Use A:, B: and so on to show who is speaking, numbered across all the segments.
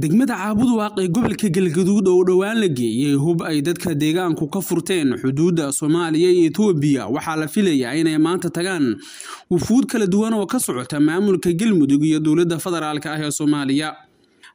A: degmada caabuduwaaq ee gobolka galgaduud oo dhowaan la geeyey hub ay dadka deegaanku ka furteen xuduudda soomaaliya iyo etoobiya waxaa la filayaa inay maanta tagaan wufuud kala duwan oo ka socota maamulka galmudug iyo dowladda federaalk ah ee soomaaliya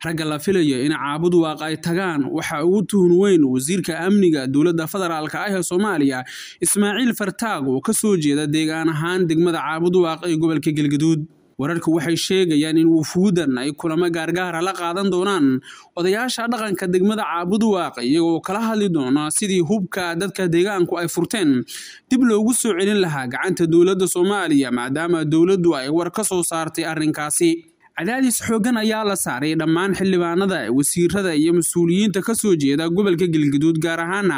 A: ragga la filayo in caabuduwaaq ay tagaan waxaa ugu tuhun weyn wasiirka amniga dowladda federaalk ah ee soomaaliya ismaaciil fartaag oo ka soo jeeda deegaan ahaan degmada caabuduwaaq ee gobolka galgaduud wararku waxay sheegayaan in wufuudan ay kulamo gaargaara la qaadan doonaan odayaasha dhaqanka degmada caabuduwaaq iyagoo kala hadli doona sidii hubka dadka deegaanku ay furteen dib loogu soo celin lahaa gacanta dowladda soomaaliya maadaama dowladdu ay war ka soo saartay arrinkaasi cadaadis xooggan ayaa la saaray dhammaan xildhibaanada wasiirada iyo mas-uuliyiinta ka soo jeeda gobolka galgaduud gaar ahaana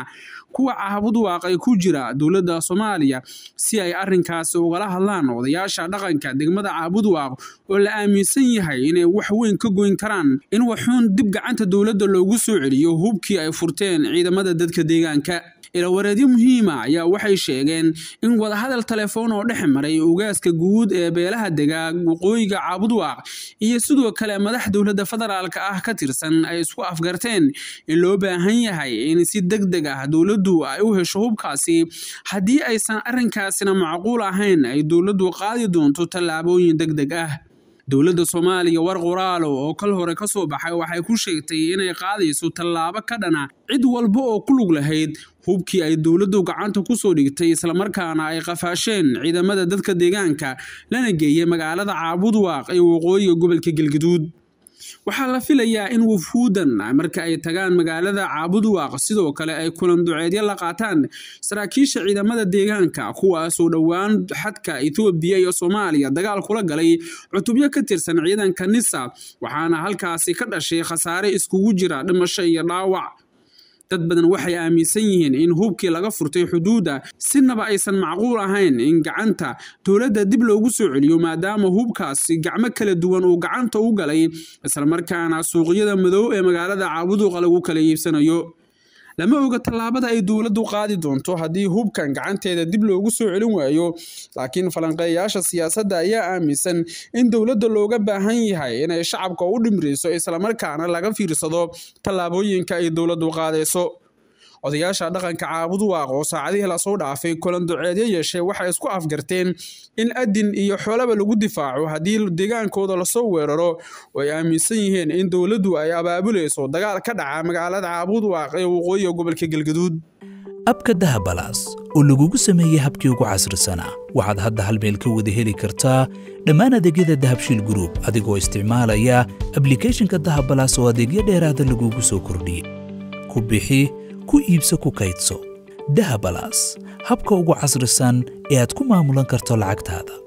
A: kuwa cahabud waaqay ku jira dowladda soomaaliya si ay arrinkaasi ugala hadlaan odayaasha dhaqanka degmada caabudwaaq oo la aaminsan yahay inay wax weyn ka goyn karaan in waxuun dib gacanta dowladda loogu soo celiyo hubkii ay furteen ciidamada dadka deegaanka ilowareedyo muhiima ah ayaa waxay sheegeen in wadahadal telefoon oo dhex maray ugaaska guud ee beelaha degaag waqooyiga caabudwaaq iyo sidoo kale madax dowladda federaalka ah ka tirsan ay isku afgarteen in loo baahan yahay in si deg deg ah dowladdu ay u hesho hubkaasi haddii aysan arrinkaasina macquul ahayn ay dowladdu qaadi doonto tallaabooyin deg deg ah dowladda soomaaliya war qoraalow oo kal hore ka soo baxay waxay ku sheegtay inay qaadayso tallaabo ka dhana cid walba oo ku lug lahayd hubkii ay dowladdu gacanta ku soo dhigtay islamarkaana ay qafaasheen ciidamada dadka deegaanka lana geeyay magaalada caabudwaaq ee waqooyiga gobolka galgaduud waxaa la filayaa in wufuudan marka ay tagaan magaalada caabudwaaq sidoo kale ay kulan duceedyo la qaataan saraakiisha ciidamada deegaanka kuwaasoo dhowaan xadka ethoobiya iyo soomaaliya dagaal kula galay cutubyo ka tirsan ciidanka nisa waxaana halkaasi ka dhashay khasaare iskugu jira dhimasho iyo dhaawac dad badan waxay aaminsan yihiin in hubkii laga furtay xuduudda sinaba aysan macquul ahayn in gacanta dowladda dib loogu soo celiyo maadaama hubkaasi gacmo kala duwan uu gacanta u galay islamarkaana suuqyada madow ee magaalada caabuduqa lagu kala iibsanayo lama oga tallaabada ay dowladdu qaadi doonto haddii hubkan gacanteeda dib loogu soo celin waayo laakiin falanqeeyaasha siyaasadda ayaa aaminsan in dowladda looga baahan yahay inay shacabka u dhimrayso islamarkaana laga fiirsado tallaabooyinka ay dowladdu qaadayso odayaasha dhaqanka caabudu oo saacadihii lasoo dhaafay kulan duceedyo yeeshee waxay isku afgarteen in adin iyo xoolaba lagu difaaco haddii deegaankooda lasoo weeraro oo ay aaminsan yihiin in dowladdu ay abaabulayso dagaal ka dhaca magaalada caabuud waaq ee waqooyiga gobolka galgaduud
B: abka dahabalaas oo lagugu sameeyey habkii ugu casrisanaa waxaad hadda hal meel ka wada heli kartaa dhammaan adeegyada dahabshiil gruub adigoo isticmaalaya ablicathonka dahabalaas oo adeegyo dheeraada lagugu soo kordhiyey ku bixi ku iibso ku kaydso dahabalaas habka ugu casrisan ee aad ku maamulan karto lacagtaada